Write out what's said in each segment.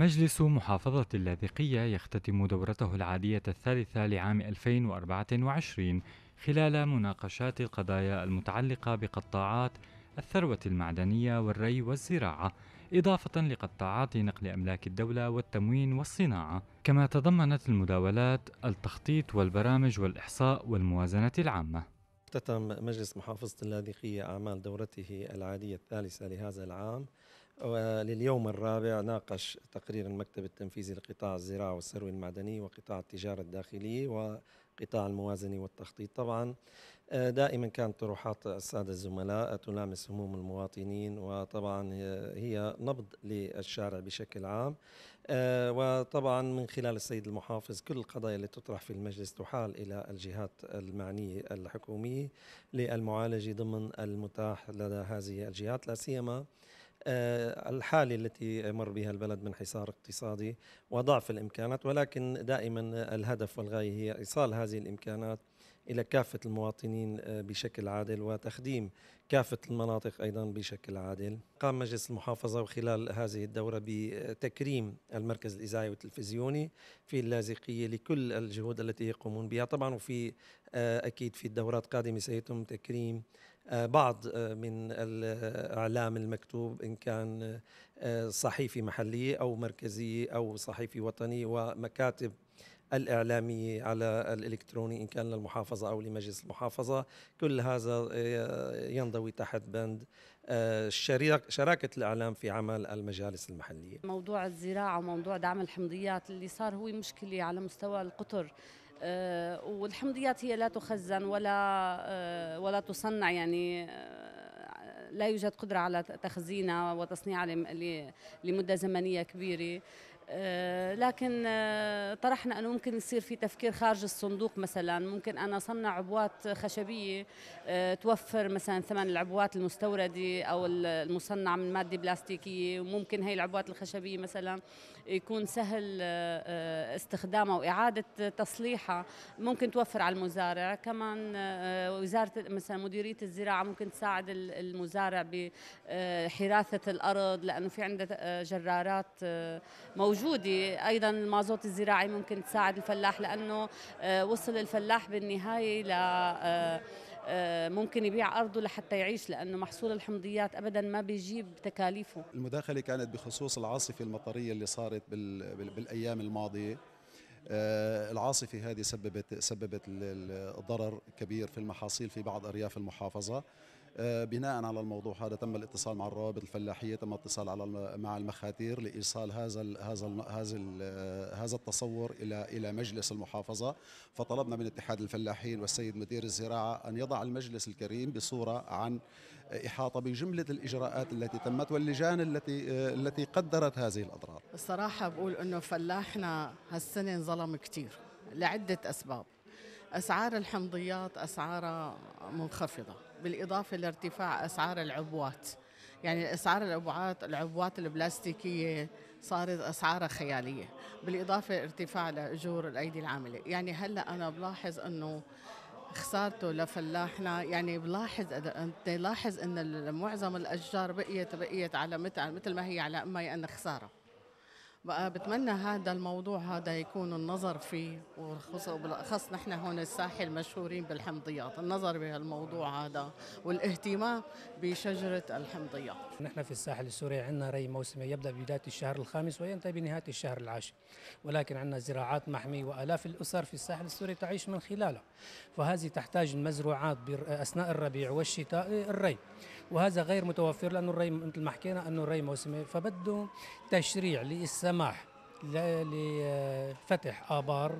مجلس محافظة اللاذقية يختتم دورته العادية الثالثة لعام 2024 خلال مناقشات القضايا المتعلقة بقطاعات الثروة المعدنية والري والزراعة، إضافة لقطاعات نقل أملاك الدولة والتموين والصناعة، كما تضمنت المداولات التخطيط والبرامج والإحصاء والموازنة العامة. اختتم مجلس محافظة اللاذقية أعمال دورته العادية الثالثة لهذا العام ولليوم الرابع ناقش تقرير المكتب التنفيذي لقطاع الزراعة والثروة المعدنية وقطاع التجارة الداخلية وقطاع الموازنة والتخطيط طبعا آه، دائما كانت طروحات السادة الزملاء تلامس هموم المواطنين وطبعا آه، هي نبض للشارع بشكل عام آه، وطبعا من خلال السيد المحافظ كل القضايا اللي تطرح في المجلس تحال إلى الجهات المعنية الحكومية للمعالجة ضمن المتاح لدى هذه الجهات لا سيما آه، الحالة التي يمر بها البلد من حصار اقتصادي وضعف الإمكانات ولكن دائما الهدف والغاية هي إيصال هذه الإمكانات إلى كافة المواطنين آه، بشكل عادل وتخديم كافة المناطق أيضا بشكل عادل قام مجلس المحافظة وخلال هذه الدورة بتكريم المركز الإذاعي والتلفزيوني في اللاذقية لكل الجهود التي يقومون بها طبعا وفي آه، أكيد في الدورات القادمة سيتم تكريم بعض آه، من الإعلام المكتوب إن كان آه، صحيفي محلي أو مركزي أو صحيفي وطني ومكاتب الإعلامية على الإلكتروني إن كان للمحافظة أو لمجلس المحافظة كل هذا آه، ينضوي تحت بند شراكة الإعلام في عمل المجالس المحلية موضوع الزراعة وموضوع دعم الحمضيات اللي صار هو مشكلة على مستوى القطر آه، والحمضيات هي لا تخزن ولا آه، ولا تصنع يعني آه، لا يوجد قدرة على تخزينها وتصنيعها لمدة زمنية كبيرة آه، لكن آه، طرحنا انه ممكن يصير في تفكير خارج الصندوق مثلا ممكن انا اصنع عبوات خشبيه آه، توفر مثلا ثمن العبوات المستورده او المصنعه من ماده بلاستيكيه وممكن هي العبوات الخشبيه مثلا يكون سهل استخدامها واعاده تصليحها ممكن توفر على المزارع كمان وزاره مثلا مديريه الزراعه ممكن تساعد المزارع بحراثه الارض لانه في عندها جرارات موجوده موجوده ايضا المازوت الزراعي ممكن تساعد الفلاح لانه آه، وصل الفلاح بالنهايه ل آه، آه، ممكن يبيع ارضه لحتى يعيش لانه محصول الحمضيات ابدا ما بيجيب تكاليفه المداخله كانت بخصوص العاصفه المطريه اللي صارت بالايام الماضيه العاصفه هذه سببت سببت الضرر كبير في المحاصيل في بعض ارياف المحافظه آه، بناء على الموضوع هذا تم الاتصال مع الروابط الفلاحيه تم الاتصال على مع المخاتير لايصال هذا الـ هذا الـ هذا الـ هذا التصور الى الى مجلس المحافظه فطلبنا من اتحاد الفلاحين والسيد مدير الزراعه ان يضع المجلس الكريم بصوره عن احاطه بجمله الاجراءات التي تمت واللجان التي آه، التي قدرت هذه الاضرار الصراحه بقول انه فلاحنا هالسنه انظلم كثير لعده اسباب اسعار الحمضيات اسعارها منخفضه بالإضافة لارتفاع أسعار العبوات يعني أسعار العبوات العبوات البلاستيكية صارت أسعارها خيالية بالإضافة لارتفاع لأجور الأيدي العاملة يعني هلأ أنا بلاحظ أنه خسارته لفلاحنا يعني بلاحظ انت لاحظ ان معظم الاشجار بقيت بقيت على مثل ما هي على ما هي خساره بقى بتمنى هذا الموضوع هذا يكون النظر فيه وبالأخص نحن هون الساحل مشهورين بالحمضيات النظر بهالموضوع هذا والاهتمام بشجرة الحمضيات نحن في الساحل السوري عندنا ري موسمي يبدا ببدايه الشهر الخامس وينتهي بنهايه الشهر العاشر ولكن عندنا زراعات محميه والاف الاسر في الساحل السوري تعيش من خلالها فهذه تحتاج المزروعات اثناء الربيع والشتاء الري وهذا غير متوفر لانه الري مثل ما حكينا انه الري موسمي فبده تشريع للسماح لفتح ابار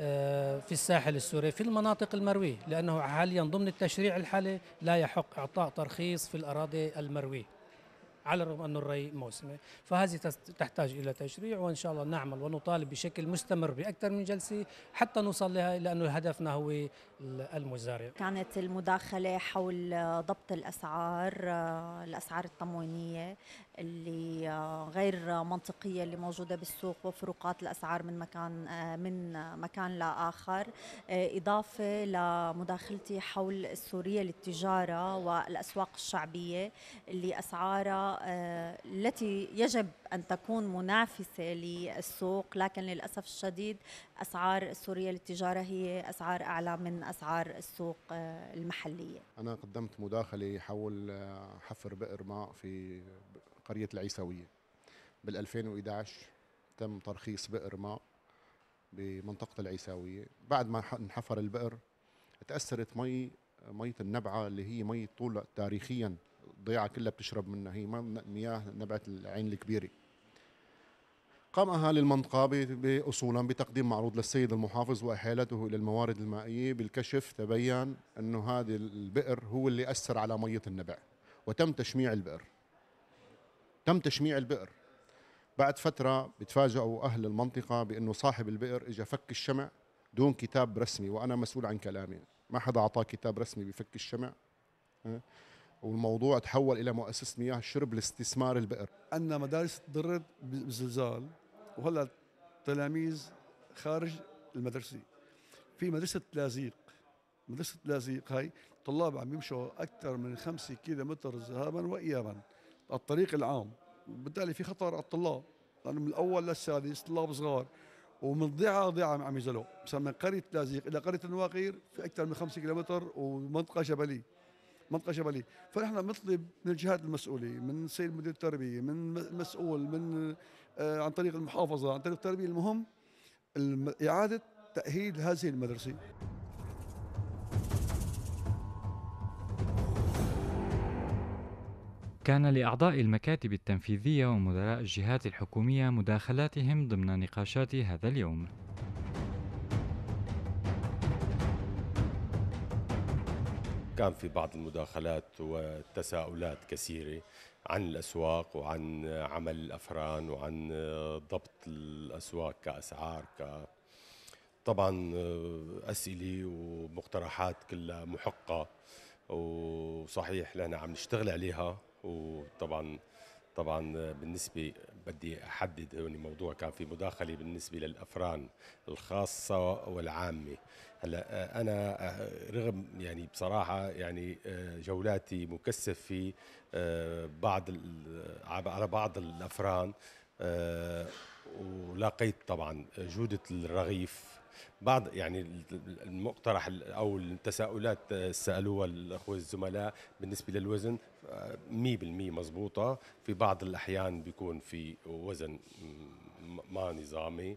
آه، في الساحل السوري في المناطق المرويه لانه حاليا ضمن التشريع الحالي لا يحق اعطاء ترخيص في الاراضي المرويه على الرغم أن الري موسمي فهذه تحتاج إلى تشريع وإن شاء الله نعمل ونطالب بشكل مستمر بأكثر من جلسة حتى نوصل لها لأنه هدفنا هو المزارع كانت المداخلة حول ضبط الأسعار آه، الأسعار التموينية اللي آه، غير منطقية اللي موجودة بالسوق وفروقات الأسعار من مكان آه، من مكان لآخر آه، إضافة لمداخلتي حول السورية للتجارة والأسواق الشعبية اللي أسعارها التي يجب أن تكون منافسة للسوق لكن للأسف الشديد أسعار السوريه للتجارة هي أسعار أعلى من أسعار السوق المحلية أنا قدمت مداخلة حول حفر بئر ماء في قريه العيساوية العيسوية بال2011 تم ترخيص بئر ماء بمنطقة العيساوية بعد ما انحفر البئر تأثرت مي مية النبعة اللي هي مي طول تاريخيا الضيعة كلها بتشرب منها هي مياه نبعة العين الكبيرة قام أهالي المنطقة أصولا بتقديم معروض للسيد المحافظ وإحالته إلى الموارد المائية بالكشف تبين أنه هذا البئر هو اللي أثر على مية النبع وتم تشميع البئر تم تشميع البئر بعد فترة بتفاجئوا أهل المنطقة بأنه صاحب البئر إجا فك الشمع دون كتاب رسمي وأنا مسؤول عن كلامي ما حدا أعطاه كتاب رسمي بفك الشمع والموضوع تحول إلى مؤسسة مياه الشرب لاستثمار البئر عندنا مدارس تضرت بالزلزال وهلا تلاميذ خارج المدرسة في مدرسة لازيق مدرسة لازيق هاي طلاب عم يمشوا أكثر من خمسة كيلو متر ذهابا وإيابا الطريق العام بالتالي في خطر على الطلاب لانه من الاول للسادس طلاب صغار ومن ضيعه ضيعه عم يزلوا مثلا من قريه لازيق الى قريه النواقير في اكثر من 5 كيلومتر ومنطقه جبليه منطقه جبليه فنحن بنطلب من الجهات المسؤوله من سيد مدير التربيه من المسؤول من آه عن طريق المحافظه عن طريق التربيه المهم اعاده تاهيل هذه المدرسه كان لأعضاء المكاتب التنفيذية ومدراء الجهات الحكومية مداخلاتهم ضمن نقاشات هذا اليوم. كان في بعض المداخلات والتساؤلات كثيرة عن الأسواق وعن عمل الأفران وعن ضبط الأسواق كأسعار ك طبعا أسئلة ومقترحات كلها محقة وصحيح نحن عم نشتغل عليها وطبعا طبعا بالنسبه بدي احدد هون الموضوع كان في مداخله بالنسبه للافران الخاصه والعامه هلا آه، انا آه، رغم يعني بصراحه يعني آه، جولاتي مكثف في بعض على بعض الافران ولاقيت ولقيت طبعا جودة الرغيف بعض يعني المقترح او التساؤلات آه، سالوها الاخوه الزملاء بالنسبه للوزن 100% آه، مضبوطه في بعض الاحيان بيكون في وزن ما نظامي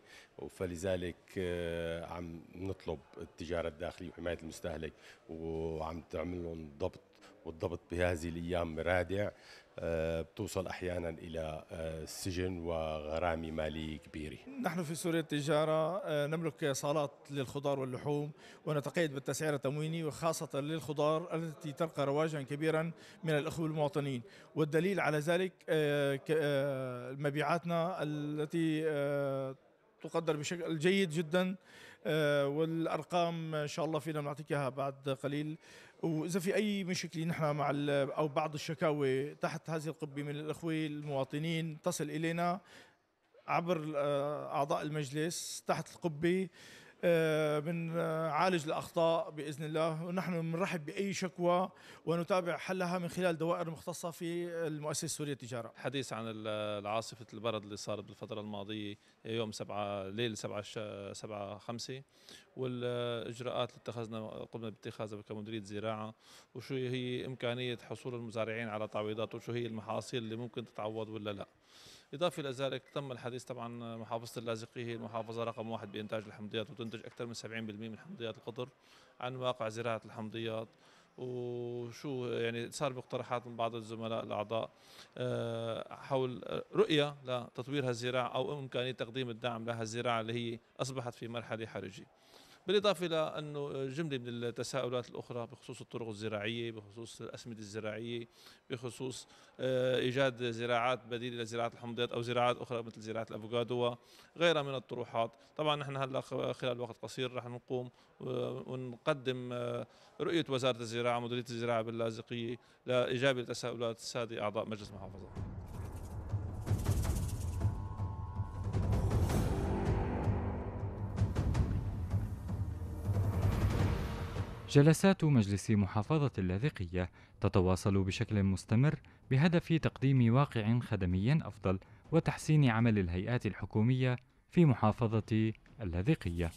فلذلك آه، عم نطلب التجاره الداخليه وحمايه المستهلك وعم تعمل لهم ضبط والضبط بهذه الايام رادع آه، بتوصل احيانا الى السجن آه، وغرامه ماليه كبيره. نحن في سوريا التجاره آه، نملك صالات للخضار واللحوم ونتقيد بالتسعير التمويني وخاصه للخضار التي تلقى رواجا كبيرا من الاخوه المواطنين، والدليل على ذلك مبيعاتنا التي تقدر بشكل جيد جدا والارقام ان شاء الله فينا نعطيك اياها بعد قليل واذا في اي مشكله نحن مع او بعض الشكاوي تحت هذه القبه من الاخوه المواطنين تصل الينا عبر آه، اعضاء المجلس تحت القبه بنعالج آه، آه، الاخطاء باذن الله ونحن بنرحب باي شكوى ونتابع حلها من خلال دوائر مختصه في المؤسسه السوريه للتجاره. حديث عن العاصفه البرد اللي صارت بالفتره الماضيه يوم 7 ليل 7 7 5 والاجراءات اللي اتخذنا قمنا باتخاذها كمديريه زراعه وشو هي امكانيه حصول المزارعين على تعويضات وشو هي المحاصيل اللي ممكن تتعوض ولا لا. إضافة إلى ذلك تم الحديث طبعا محافظة اللاذقية هي المحافظة رقم واحد بإنتاج الحمضيات وتنتج أكثر من 70% من حمضيات القطر عن واقع زراعة الحمضيات وشو يعني صار باقتراحات من بعض الزملاء الاعضاء آه، حول رؤيه لتطوير هالزراعه او امكانيه تقديم الدعم لهالزراعه اللي هي اصبحت في مرحله حرجه. بالاضافه الى انه جمله من التساؤلات الاخرى بخصوص الطرق الزراعيه بخصوص الاسمده الزراعيه بخصوص آه، ايجاد زراعات بديله لزراعه الحمضيات او زراعات اخرى مثل زراعه الافوكادو وغيرها من الطروحات طبعا نحن هلا خلال وقت قصير رح نقوم ونقدم آه، رؤيه وزاره الزراعه مديريه الزراعه باللاذقيه لاجابه لتساؤلات الساده اعضاء مجلس محافظه جلسات مجلس محافظة اللاذقية تتواصل بشكل مستمر بهدف تقديم واقع خدمي أفضل وتحسين عمل الهيئات الحكومية في محافظة اللاذقية.